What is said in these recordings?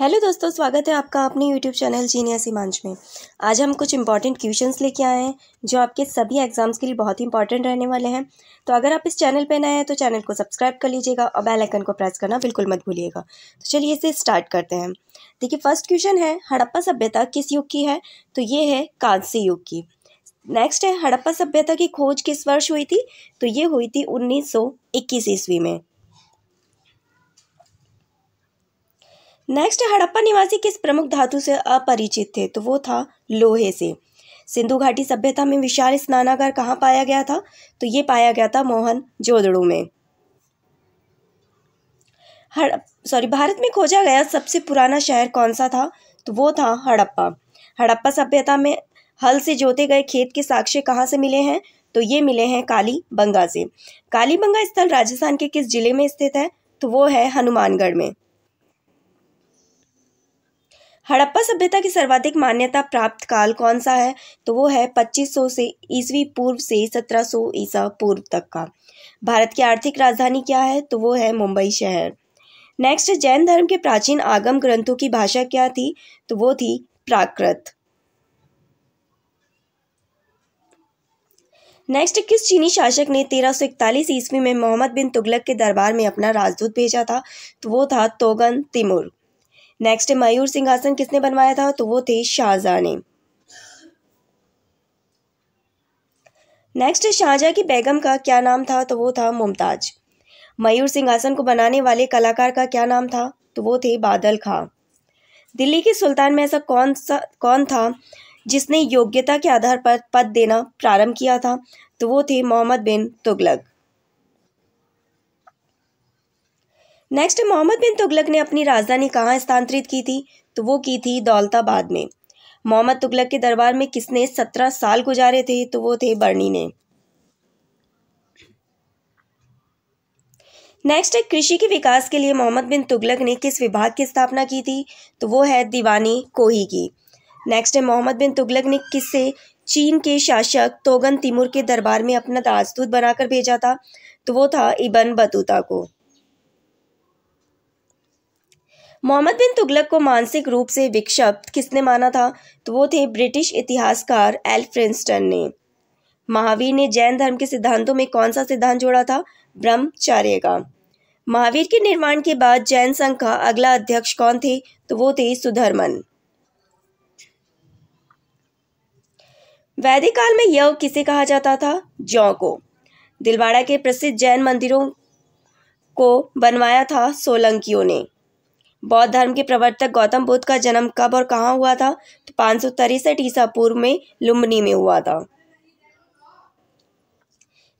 hello दोस्तों स्वागत है आपका अपने यूट्यूब चैनल जीनियस सीमांच में आज हम कुछ इंपॉर्टेंट क्वेश्चंस लेके आए हैं जो आपके सभी एग्जाम्स के लिए बहुत ही इंपॉर्टेंट रहने वाले हैं तो अगर आप इस चैनल पर नए हैं तो चैनल को सब्सक्राइब कर लीजिएगा और बेल आइकन को प्रेस करना बिल्कुल मत भूलिएगा तो चलिए इसे स्टार्ट करते हैं देखिए फर्स्ट क्वेश्चन है हड़प्पा सभ्यता किस युग की है तो ये है कांसी युग की नेक्स्ट है हड़प्पा सभ्यता की खोज किस वर्ष हुई थी तो ये हुई थी उन्नीस ईस्वी में नेक्स्ट हड़प्पा निवासी किस प्रमुख धातु से अपरिचित थे तो वो था लोहे से सिंधु घाटी सभ्यता में विशाल स्नानागार कहाँ पाया गया था तो ये पाया गया था मोहन जोदड़ो में सॉरी भारत में खोजा गया सबसे पुराना शहर कौन सा था तो वो था हड़प्पा हड़प्पा सभ्यता में हल से जोते गए खेत के साक्ष्य कहाँ से मिले हैं तो ये मिले हैं काली बंगा से कालीबंगा स्थल राजस्थान के किस जिले में स्थित है तो वो है हनुमानगढ़ में हड़प्पा सभ्यता की सर्वाधिक मान्यता प्राप्त काल कौन सा है तो वो है 2500 से ईसवी पूर्व से 1700 ईसा पूर्व तक का भारत की आर्थिक राजधानी क्या है तो वो है मुंबई शहर नेक्स्ट जैन धर्म के प्राचीन आगम ग्रंथों की भाषा क्या थी तो वो थी प्राकृत नेक्स्ट किस चीनी शासक ने 1341 ईस्वी में मोहम्मद बिन तुगलक के दरबार में अपना राजदूत भेजा था तो वो था तोगन तिमुर नेक्स्ट मयूर सिंहासन किसने बनवाया था तो वो थे शाहजहा ने नेक्स्ट शाहजहाँ की बेगम का क्या नाम था तो वो था मुमताज मयूर सिंहासन को बनाने वाले कलाकार का क्या नाम था तो वो थे बादल खां दिल्ली के सुल्तान में ऐसा कौन सा कौन था जिसने योग्यता के आधार पर पद देना प्रारंभ किया था तो वो थे मोहम्मद बिन तुगलक नेक्स्ट मोहम्मद बिन तुगलक ने अपनी राजधानी कहाँ स्थानांतरित की थी तो वो की थी दौलताबाद में मोहम्मद तुगलक के दरबार में किसने सत्रह साल गुजारे थे तो वो थे बर्नी ने नेक्स्ट है कृषि के विकास के लिए मोहम्मद बिन तुगलक ने किस विभाग की स्थापना की थी तो वो है दीवानी कोही की नेक्स्ट है मोहम्मद बिन तुगलक ने किससे चीन के शासक तोगन तिमुर के दरबार में अपना राजदूत बनाकर भेजा था तो वो था इबन बतूता को मोहम्मद बिन तुगलक को मानसिक रूप से विक्षिप्त किसने माना था तो वो थे ब्रिटिश इतिहासकार एल फ्रिंस्टन ने महावीर ने जैन धर्म के सिद्धांतों में कौन सा सिद्धांत जोड़ा था ब्रह्मचार्य का महावीर के निर्माण के बाद जैन संघ का अगला अध्यक्ष कौन थे तो वो थे सुधर्मन वैदिक काल में यव किसे कहा जाता था जौ को दिलवाड़ा के प्रसिद्ध जैन मंदिरों को बनवाया था सोलंकियों ने बौद्ध धर्म के प्रवर्तक गौतम बुद्ध का जन्म कब और कहाँ हुआ था तो पाँच सौ तिरसठ ईसा पूर्व में लुम्बनी में हुआ था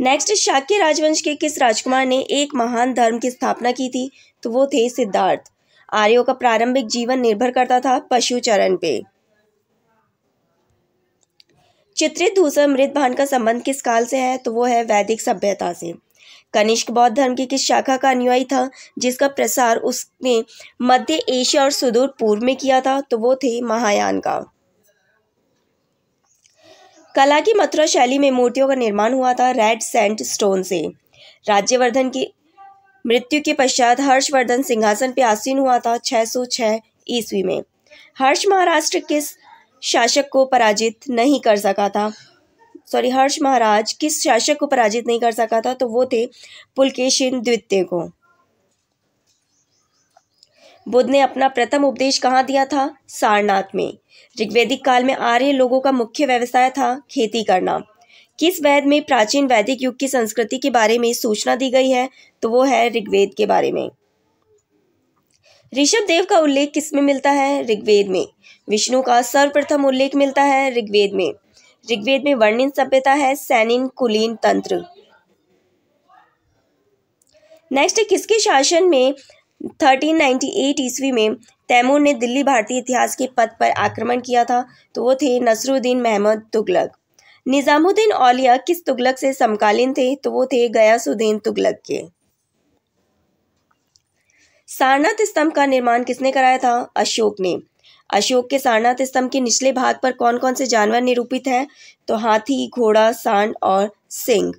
नेक्स्ट शाक्य राजवंश के किस राजकुमार ने एक महान धर्म की स्थापना की थी तो वो थे सिद्धार्थ आर्यों का प्रारंभिक जीवन निर्भर करता था पशु चरण पे चित्रित दूसरा मृत भान का संबंध किस काल से है तो वो है वैदिक सभ्यता से कनिष्क बौद्ध धर्म की किस शाखा का अनुयायी था जिसका प्रसार उसने मध्य एशिया और सुदूर पूर्व में किया था तो वो थे महायान का कला की मथुरा शैली में मूर्तियों का निर्माण हुआ था रेड सेंट स्टोन से राज्यवर्धन की मृत्यु के पश्चात हर्षवर्धन सिंहासन पर आसीन हुआ था 606 ईस्वी में हर्ष महाराष्ट्र किस शासक को पराजित नहीं कर सका था सॉरी हर्ष महाराज किस शासक को पराजित नहीं कर सका था तो वो थे पुलकेशिन द्वितीय को बुद्ध ने अपना प्रथम उपदेश कहाँ दिया था सारनाथ में ऋग्वेदिक काल में आर्य लोगों का मुख्य व्यवसाय था खेती करना किस वैद में प्राचीन वैदिक युग की संस्कृति के बारे में सूचना दी गई है तो वो है ऋग्वेद के बारे में ऋषभ देव का उल्लेख किसमें मिलता है ऋग्वेद में विष्णु का सर्वप्रथम उल्लेख मिलता है ऋग्वेद में ऋग्वेद में वर्णित सभ्यता है सैनिन कुलीन तंत्र नेक्स्ट किसके शासन में 1398 ईस्वी में तैमूर ने दिल्ली भारतीय इतिहास के पद पर आक्रमण किया था तो वो थे नसरुद्दीन महमद तुगलक निज़ामुद्दीन औलिया किस तुगलक से समकालीन थे तो वो थे गयासुद्दीन तुगलक के सारनाथ स्तंभ का निर्माण किसने कराया था अशोक ने अशोक के सारनाथ स्तंभ के निचले भाग पर कौन कौन से जानवर निरूपित हैं तो हाथी घोड़ा सांड और सिंह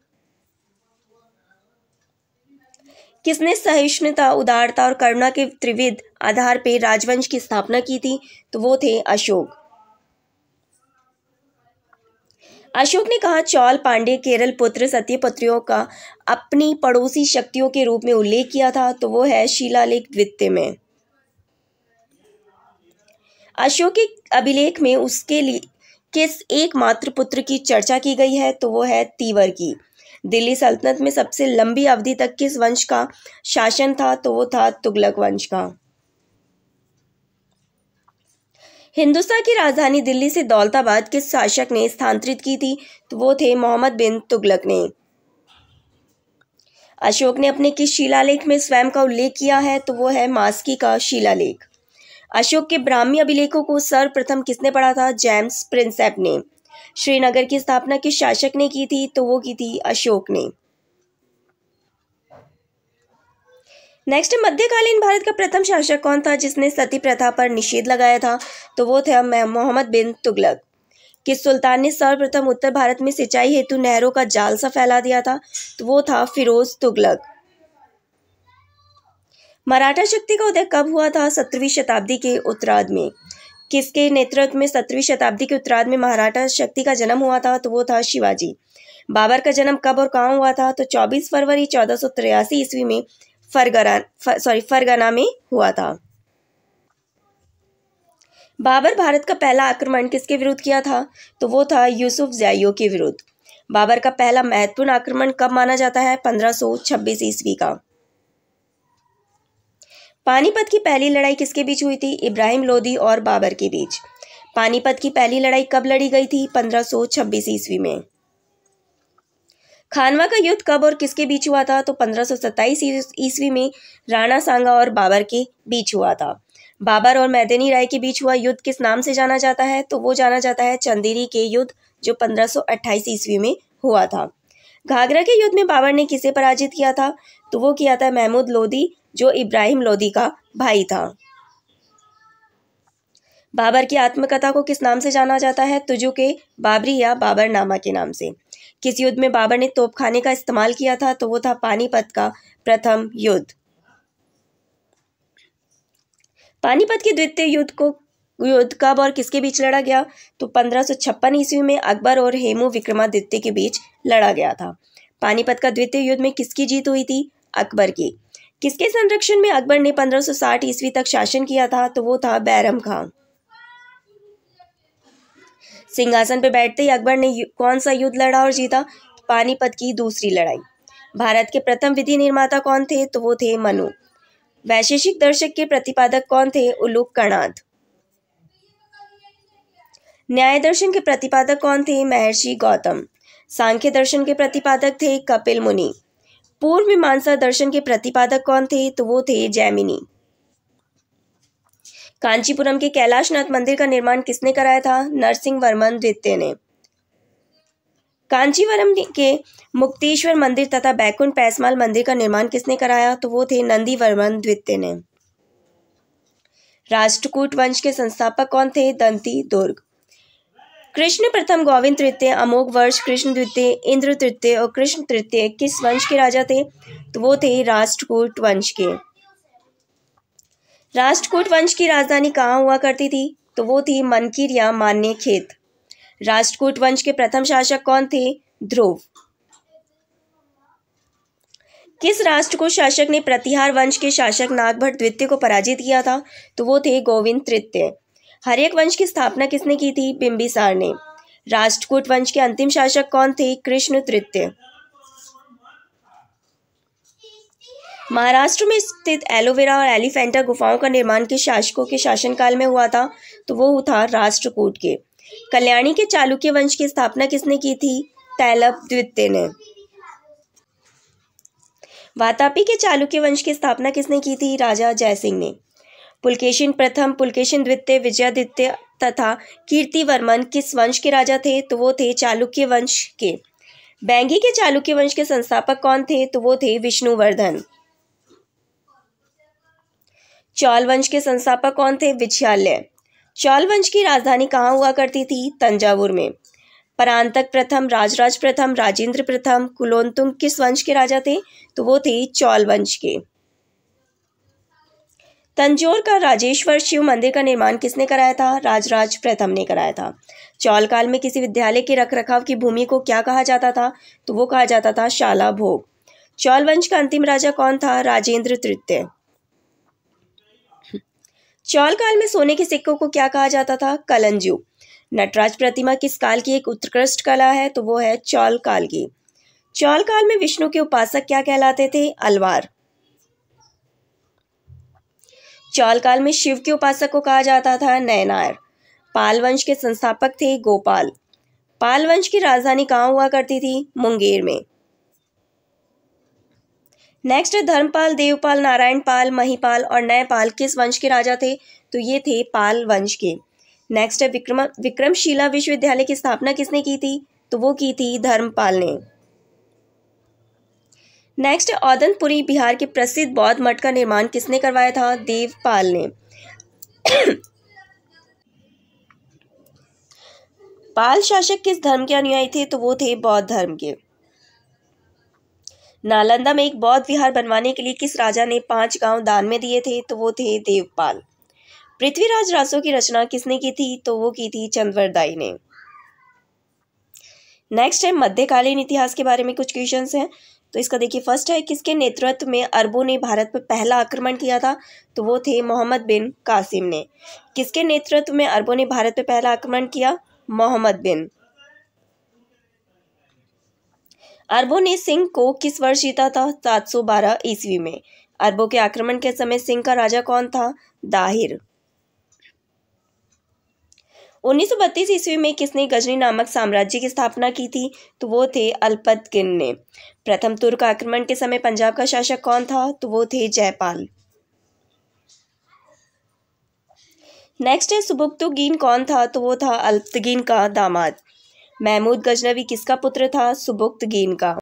किसने सहिष्णुता उदारता और करुणा के त्रिविध आधार पर राजवंश की स्थापना की थी तो वो थे अशोक अशोक ने कहा चौल पांडे केरल पुत्र सत्यपत्रियों का अपनी पड़ोसी शक्तियों के रूप में उल्लेख किया था तो वो है शिलालेख द्वितीय में अशोक के अभिलेख में उसके लिए किस एकमात्र पुत्र की चर्चा की गई है तो वो है तीवर की दिल्ली सल्तनत में सबसे लंबी अवधि तक किस वंश का शासन था तो वो था तुगलक वंश का हिंदुस्तान की राजधानी दिल्ली से दौलताबाद किस शासक ने स्थानांतरित की थी तो वो थे मोहम्मद बिन तुगलक ने अशोक ने अपने किस शिलालेख में स्वयं का उल्लेख किया है तो वो है मास्की का शिलालेख अशोक के ब्राह्मी अभिलेखों को सर्वप्रथम किसने पढ़ा था जेम्स प्रिंसेप ने श्रीनगर की स्थापना किस शासक ने की थी तो वो की थी अशोक ने नेक्स्ट मध्यकालीन भारत का प्रथम शासक कौन था जिसने सती प्रथा पर निषेध लगाया था तो वो थे मोहम्मद बिन तुगलक किस सुल्तान ने सर्वप्रथम उत्तर भारत में सिंचाई हेतु नहरों का जाल सा फैला दिया था तो वो था फिरोज तुगलक मराठा शक्ति का उदय कब हुआ था सत्रहवीं शताब्दी के उत्तराध में किसके नेतृत्व में सत्रहवीं शताब्दी के उत्तराध में मराठा शक्ति का जन्म हुआ था तो वो था शिवाजी बाबर का जन्म कब और कहाँ हुआ था तो 24 फरवरी चौदह ईस्वी में फरगना फर, सॉरी फरगना में हुआ था बाबर भारत का पहला आक्रमण किसके विरुद्ध किया था तो वो था यूसुफ जैयो के विरुद्ध बाबर का पहला महत्वपूर्ण आक्रमण कब माना जाता है छब्बीस ईस्वी का पानीपत की पहली लड़ाई किसके बीच हुई थी इब्राहिम लोधी और बाबर के बीच पानीपत की पहली लड़ाई कब लड़ी गई थी 1526 ईस्वी में खानवा का युद्ध कब और किसके बीच हुआ था तो 1527 ईस्वी में राणा सांगा और बाबर के बीच हुआ था बाबर और मैदनी राय के बीच हुआ युद्ध किस नाम से जाना जाता है तो वो जाना जाता है चंदेरी के युद्ध जो 1528 ईस्वी में हुआ था घाघरा के युद्ध में बाबर ने किसे पराजित किया था तो वो किया था महमूद लोधी जो इब्राहिम लोधी का भाई था बाबर की आत्मकथा को किस नाम से जाना जाता है तुजु के बाबरी या नामा के नाम से किस युद्ध में बाबर ने तोपखाने का इस्तेमाल किया था तो वो था पानीपत का प्रथम युद्ध पानीपत के द्वितीय युद्ध को युद्ध कब और किसके बीच लड़ा गया तो पंद्रह ईस्वी में अकबर और हेमू विक्रमादित्य के बीच लड़ा गया था पानीपत का द्वितीय युद्ध में किसकी जीत हुई थी अकबर की किसके संरक्षण में अकबर ने 1560 ईस्वी तक शासन किया था तो वो था बैरम खां सिंहासन पर बैठते ही अकबर ने कौन सा युद्ध लड़ा और जीता पानीपत की दूसरी लड़ाई भारत के प्रथम विधि निर्माता कौन थे तो वो थे मनु वैशेषिक दर्शक के प्रतिपादक कौन थे उलूक कणाद न्याय दर्शन के प्रतिपादक कौन थे महर्षि गौतम सांख्य दर्शन के प्रतिपादक थे कपिल मुनि पूर्व मीमांसा दर्शन के प्रतिपादक कौन थे तो वो थे जैमिनी कांचीपुरम के कैलाशनाथ मंदिर का निर्माण किसने कराया था नरसिंह वर्मन द्वितीय ने कांचीवरम के मुक्तेश्वर मंदिर तथा बैकुंठ पैसमाल मंदिर का निर्माण किसने कराया तो वो थे नंदीवर्मन द्वितीय ने राष्ट्रकूट वंश के संस्थापक कौन थे दंती दुर्ग कृष्ण प्रथम गोविंद तृतीय अमोघ वर्ष कृष्ण द्वितीय इंद्र तृतीय और कृष्ण तृतीय किस वंश के राजा थे तो वो थे राष्ट्रकूट वंश के राष्ट्रकूट वंश की राजधानी कहाँ हुआ करती थी तो वो थी मनकीर या मान्य खेत राष्ट्रकूट वंश के प्रथम शासक कौन थे ध्रुव किस राष्ट्रकूट शासक ने प्रतिहार वंश के शासक नागभट्ट द्वितीय को पराजित किया था तो वो थे गोविंद तृतीय हरेक वंश की स्थापना किसने की थी बिंबिसार ने राष्ट्रकूट वंश के अंतिम शासक कौन थे कृष्ण तृतीय महाराष्ट्र में स्थित एलोवेरा और एलिफेंटा गुफाओं का निर्माण किस शासकों के शासनकाल में हुआ था तो वो था राष्ट्रकूट के कल्याणी के चालुक्य वंश की स्थापना किसने की थी तैलब द्वितीय ने वातापी के चालुक्य वंश की स्थापना किसने की थी राजा जयसिंह ने पुलकेशिन प्रथम पुलकेशिन द्वितीय विजयादित्य तथा कीर्ति वर्मन किस वंश के राजा थे तो वो थे चालुक्य वंश के बैंगी के चालुक्य वंश के संस्थापक कौन थे तो वो थे विष्णुवर्धन चौल वंश के संस्थापक कौन थे विछयालय चौल वंश की राजधानी कहाँ हुआ करती थी तंजावुर में परांतक प्रथम राजराज प्रथम राजेंद्र प्रथम कुलोन्तुंग किस वंश के राजा थे तो वो थे चौल वंश के तंजोर का राजेश्वर शिव मंदिर का निर्माण किसने कराया था राजराज प्रथम ने कराया था चौल काल में किसी विद्यालय के रखरखाव की भूमि को क्या कहा जाता था तो वो कहा जाता था शाला भोग चौल वंश का अंतिम राजा कौन था राजेंद्र तृतीय चौल काल में सोने के सिक्कों को क्या कहा जाता था कलंजू नटराज प्रतिमा किस काल की एक उत्कृष्ट कला है तो वो है चौल काल की चौल काल में विष्णु के उपासक क्या कहलाते थे अलवार चाल काल में शिव के उपासक को कहा जाता था नैनार पाल वंश के संस्थापक थे गोपाल पाल वंश की राजधानी कहाँ हुआ करती थी मुंगेर में नेक्स्ट धर्मपाल देवपाल नारायण पाल महीपाल और नयपाल किस वंश के राजा थे तो ये थे पाल वंश के नेक्स्ट है विक्रम विक्रमशिला विश्वविद्यालय की स्थापना किसने की थी तो वो की थी धर्मपाल ने नेक्स्ट औदनपुरी बिहार के प्रसिद्ध बौद्ध मठ का निर्माण किसने करवाया था देवपाल ने पाल शासक किस धर्म के अनुयायी थे तो वो थे बौद्ध धर्म के नालंदा में एक बौद्ध विहार बनवाने के लिए किस राजा ने पांच गांव दान में दिए थे तो वो थे देवपाल पृथ्वीराज रासो की रचना किसने की थी तो वो की थी चंद्रदाई ने नेक्स्ट है मध्यकालीन इतिहास के बारे में कुछ क्वेश्चन हैं तो इसका देखिए फर्स्ट है किसके नेतृत्व में अरबों ने भारत पर पहला आक्रमण किया था तो वो थे मोहम्मद बिन कासिम ने किसके नेतृत्व में अरबों ने भारत पर पहला आक्रमण किया मोहम्मद बिन अरबों ने सिंह को किस वर्ष जीता था 712 ईस्वी में अरबों के आक्रमण के समय सिंह का राजा कौन था दाहिर उन्नीस ईस्वी में किसने गजनी नामक साम्राज्य की स्थापना की थी तो वो थे गिन ने प्रथम तुर्क आक्रमण के समय पंजाब का शासक कौन था तो वो थे जयपाल नेक्स्ट है सुबुक्तुगीन कौन था तो वो था अल्पतगीन का दामाद महमूद गजनवी किसका पुत्र था सुबुक्तगीन का